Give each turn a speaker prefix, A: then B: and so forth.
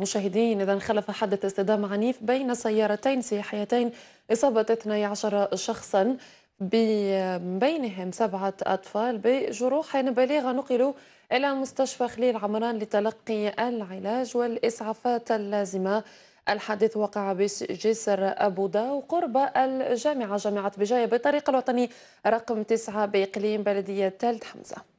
A: مشاهدين إذا خلف حادث اصطدام عنيف بين سيارتين سياحيتين إصابة 12 شخصا بينهم سبعة أطفال بجروح بليغة نقلوا إلى مستشفى خليل عمران لتلقي العلاج والإسعافات اللازمة الحادث وقع بجسر أبو داو قرب الجامعة جامعة بجاية بطريق الوطني رقم 9 بإقليم بلدية تلت حمزة